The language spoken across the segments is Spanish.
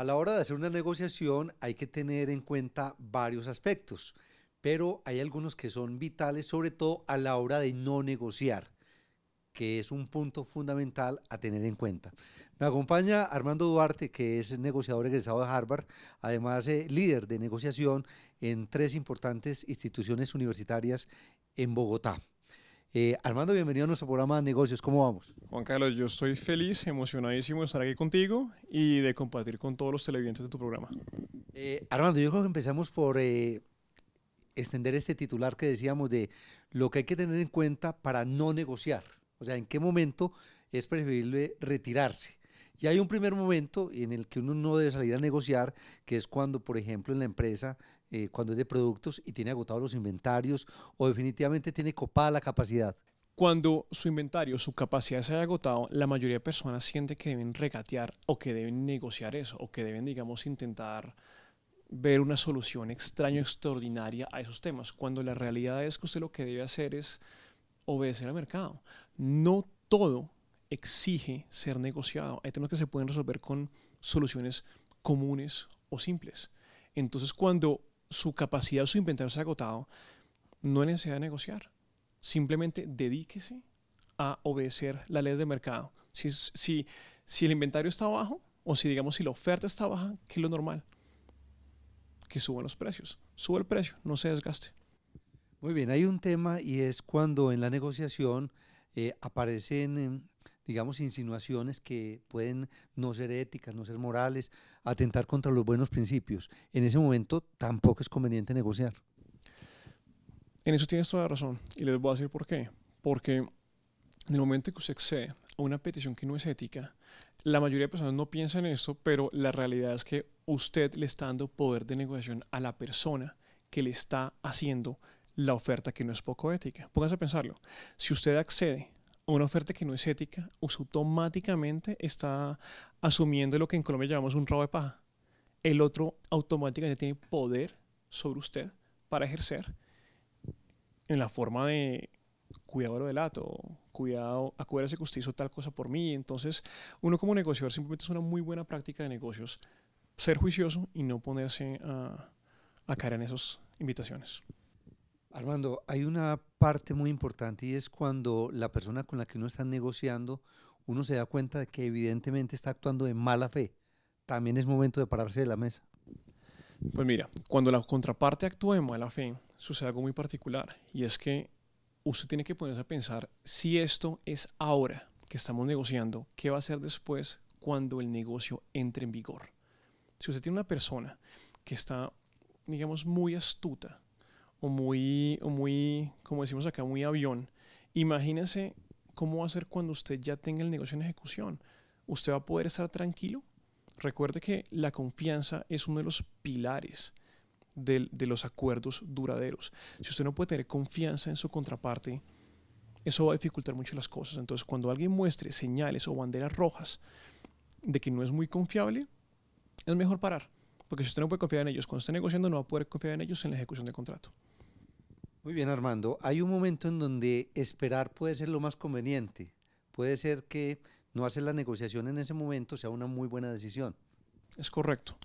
A la hora de hacer una negociación hay que tener en cuenta varios aspectos, pero hay algunos que son vitales, sobre todo a la hora de no negociar, que es un punto fundamental a tener en cuenta. Me acompaña Armando Duarte, que es negociador egresado de Harvard, además eh, líder de negociación en tres importantes instituciones universitarias en Bogotá. Eh, Armando, bienvenido a nuestro programa de negocios. ¿Cómo vamos? Juan Carlos, yo estoy feliz, emocionadísimo de estar aquí contigo y de compartir con todos los televidentes de tu programa. Eh, Armando, yo creo que empezamos por eh, extender este titular que decíamos de lo que hay que tener en cuenta para no negociar. O sea, ¿en qué momento es preferible retirarse? Y hay un primer momento en el que uno no debe salir a negociar, que es cuando, por ejemplo, en la empresa, eh, cuando es de productos y tiene agotados los inventarios o definitivamente tiene copada la capacidad. Cuando su inventario, su capacidad se haya agotado, la mayoría de personas siente que deben regatear o que deben negociar eso o que deben, digamos, intentar ver una solución extraña, extraordinaria a esos temas, cuando la realidad es que usted lo que debe hacer es obedecer al mercado. No todo exige ser negociado. Hay temas que se pueden resolver con soluciones comunes o simples. Entonces, cuando su capacidad, o su inventario se ha agotado, no hay necesidad de negociar. Simplemente dedíquese a obedecer la ley del mercado. Si, si, el inventario está bajo o si, digamos, si la oferta está baja, que es lo normal? Que suban los precios. Sube el precio, no se desgaste. Muy bien, hay un tema y es cuando en la negociación eh, aparecen em, digamos, insinuaciones que pueden no ser éticas, no ser morales, atentar contra los buenos principios. En ese momento tampoco es conveniente negociar. En eso tienes toda la razón y les voy a decir por qué. Porque en el momento que usted accede a una petición que no es ética, la mayoría de personas no piensan en esto, pero la realidad es que usted le está dando poder de negociación a la persona que le está haciendo la oferta que no es poco ética. Póngase a pensarlo. Si usted accede una oferta que no es ética, automáticamente está asumiendo lo que en Colombia llamamos un robo de paja. El otro automáticamente tiene poder sobre usted para ejercer en la forma de cuidado de delato cuidado, acuérdese que usted hizo tal cosa por mí. Entonces, uno como negociador simplemente es una muy buena práctica de negocios ser juicioso y no ponerse a, a caer en esas invitaciones. Armando, hay una parte muy importante y es cuando la persona con la que uno está negociando, uno se da cuenta de que evidentemente está actuando de mala fe. También es momento de pararse de la mesa. Pues mira, cuando la contraparte actúa de mala fe, sucede algo muy particular y es que usted tiene que ponerse a pensar si esto es ahora que estamos negociando, qué va a ser después cuando el negocio entre en vigor. Si usted tiene una persona que está, digamos, muy astuta o muy, muy, como decimos acá, muy avión. Imagínese cómo va a ser cuando usted ya tenga el negocio en ejecución. Usted va a poder estar tranquilo. Recuerde que la confianza es uno de los pilares de, de los acuerdos duraderos. Si usted no puede tener confianza en su contraparte, eso va a dificultar mucho las cosas. Entonces, cuando alguien muestre señales o banderas rojas de que no es muy confiable, es mejor parar. Porque si usted no puede confiar en ellos, cuando esté negociando, no va a poder confiar en ellos en la ejecución del contrato. Muy bien, Armando. Hay un momento en donde esperar puede ser lo más conveniente. Puede ser que no hacer la negociación en ese momento sea una muy buena decisión. Es correcto.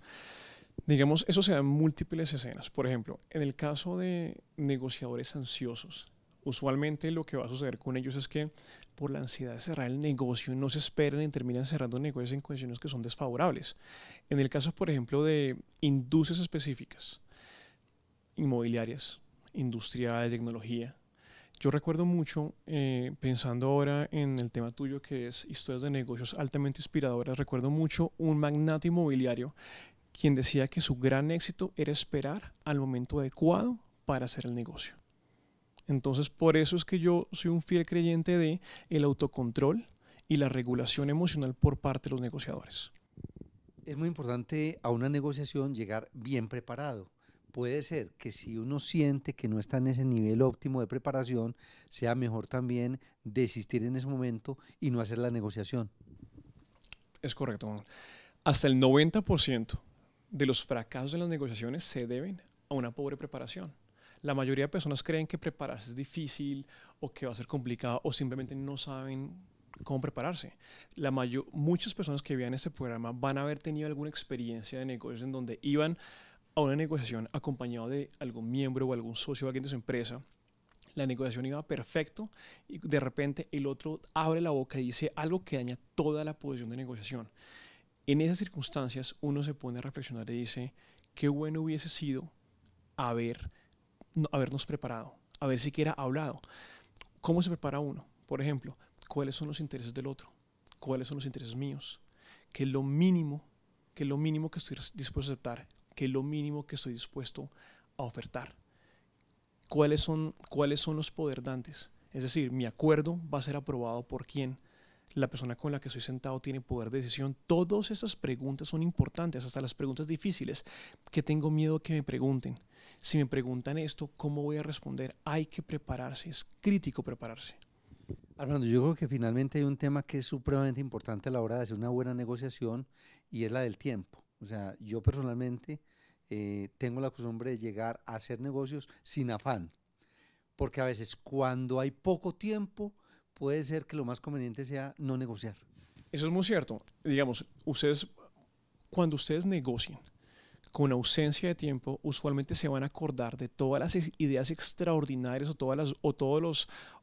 Digamos, eso se da en múltiples escenas. Por ejemplo, en el caso de negociadores ansiosos, usualmente lo que va a suceder con ellos es que por la ansiedad de cerrar el negocio no se esperen y terminan cerrando negocios en condiciones que son desfavorables. En el caso, por ejemplo, de industrias específicas, inmobiliarias, industria de tecnología. Yo recuerdo mucho, eh, pensando ahora en el tema tuyo que es historias de negocios altamente inspiradoras, recuerdo mucho un magnate inmobiliario quien decía que su gran éxito era esperar al momento adecuado para hacer el negocio. Entonces, por eso es que yo soy un fiel creyente de el autocontrol y la regulación emocional por parte de los negociadores. Es muy importante a una negociación llegar bien preparado puede ser que si uno siente que no está en ese nivel óptimo de preparación, sea mejor también desistir en ese momento y no hacer la negociación. Es correcto. Hasta el 90% de los fracasos de las negociaciones se deben a una pobre preparación. La mayoría de personas creen que prepararse es difícil o que va a ser complicado o simplemente no saben cómo prepararse. La muchas personas que vean este programa van a haber tenido alguna experiencia de negocios en donde iban a una negociación acompañado de algún miembro o algún socio o alguien de su empresa, la negociación iba perfecto y de repente el otro abre la boca y dice algo que daña toda la posición de negociación. En esas circunstancias uno se pone a reflexionar y dice, qué bueno hubiese sido haber, habernos preparado, haber siquiera hablado. ¿Cómo se prepara uno? Por ejemplo, ¿cuáles son los intereses del otro? ¿Cuáles son los intereses míos? ¿Qué lo mínimo? ¿Qué es lo mínimo que estoy dispuesto a aceptar ¿Qué es lo mínimo que estoy dispuesto a ofertar? ¿Cuáles son, cuáles son los poderdantes? Es decir, mi acuerdo va a ser aprobado por quién, la persona con la que estoy sentado tiene poder de decisión. Todas esas preguntas son importantes, hasta las preguntas difíciles, que tengo miedo que me pregunten. Si me preguntan esto, ¿cómo voy a responder? Hay que prepararse, es crítico prepararse. Armando, yo creo que finalmente hay un tema que es supremamente importante a la hora de hacer una buena negociación y es la del tiempo. O sea, yo personalmente eh, tengo la costumbre de llegar a hacer negocios sin afán, porque a veces cuando hay poco tiempo puede ser que lo más conveniente sea no negociar. Eso es muy cierto. Digamos, ustedes, cuando ustedes negocian con ausencia de tiempo, usualmente se van a acordar de todas las ideas extraordinarias o todas las o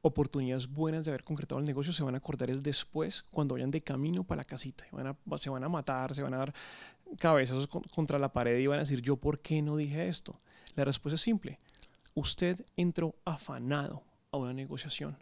oportunidades buenas de haber concretado el negocio, se van a acordar el después, cuando vayan de camino para la casita. se van a matar, se van a dar cabezas contra la pared y van a decir, yo por qué no dije esto? La respuesta es simple. Usted entró afanado a una negociación.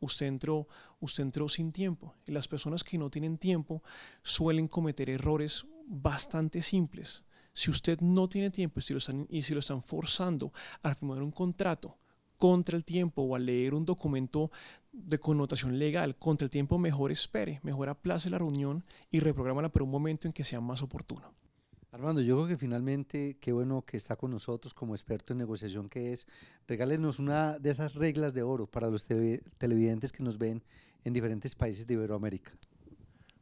Usted entró, usted entró sin tiempo. Y las personas que no tienen tiempo suelen cometer errores bastante simples. Si usted no tiene tiempo y si lo están, y si lo están forzando a firmar un contrato contra el tiempo o a leer un documento de connotación legal, contra el tiempo mejor espere, mejor aplace la reunión y reprográmala por un momento en que sea más oportuno. Armando, yo creo que finalmente, qué bueno que está con nosotros como experto en negociación que es. Regálenos una de esas reglas de oro para los televidentes que nos ven en diferentes países de Iberoamérica.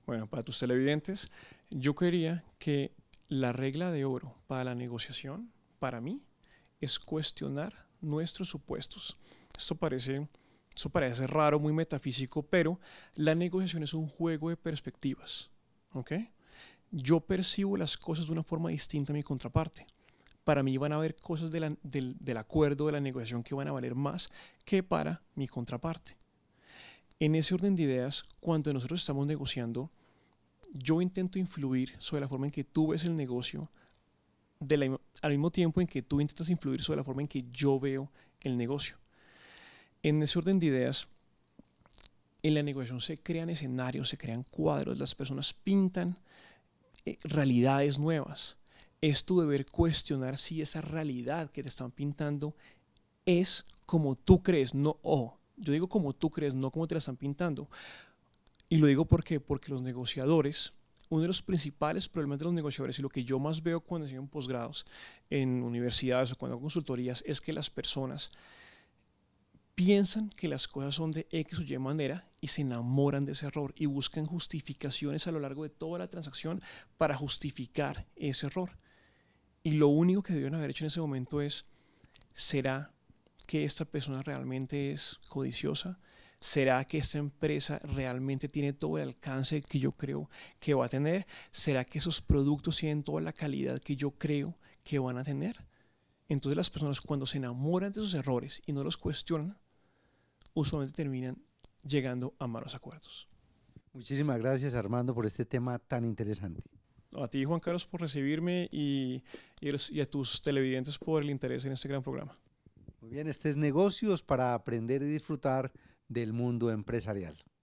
Bueno, para tus televidentes, yo quería que la regla de oro para la negociación, para mí, es cuestionar nuestros supuestos. Esto parece eso parece raro, muy metafísico, pero la negociación es un juego de perspectivas. ¿ok? Yo percibo las cosas de una forma distinta a mi contraparte. Para mí van a haber cosas del, del acuerdo, de la negociación que van a valer más que para mi contraparte. En ese orden de ideas, cuando nosotros estamos negociando, yo intento influir sobre la forma en que tú ves el negocio, al mismo tiempo en que tú intentas influir sobre la forma en que yo veo el negocio. En ese orden de ideas, en la negociación se crean escenarios, se crean cuadros, las personas pintan eh, realidades nuevas. Es tu deber cuestionar si esa realidad que te están pintando es como tú crees, no, o yo digo como tú crees, no como te la están pintando. Y lo digo porque, porque los negociadores, uno de los principales problemas de los negociadores y lo que yo más veo cuando enseño en posgrados, en universidades o cuando hago consultorías, es que las personas piensan que las cosas son de X o Y manera y se enamoran de ese error y buscan justificaciones a lo largo de toda la transacción para justificar ese error. Y lo único que debió haber hecho en ese momento es, ¿será que esta persona realmente es codiciosa? ¿Será que esta empresa realmente tiene todo el alcance que yo creo que va a tener? ¿Será que esos productos tienen toda la calidad que yo creo que van a tener? Entonces las personas cuando se enamoran de esos errores y no los cuestionan, usualmente terminan llegando a malos acuerdos. Muchísimas gracias Armando por este tema tan interesante. A ti Juan Carlos por recibirme y, y, a tus televidentes por el interés en este gran programa. Muy bien, este es Negocios para aprender y disfrutar del mundo empresarial.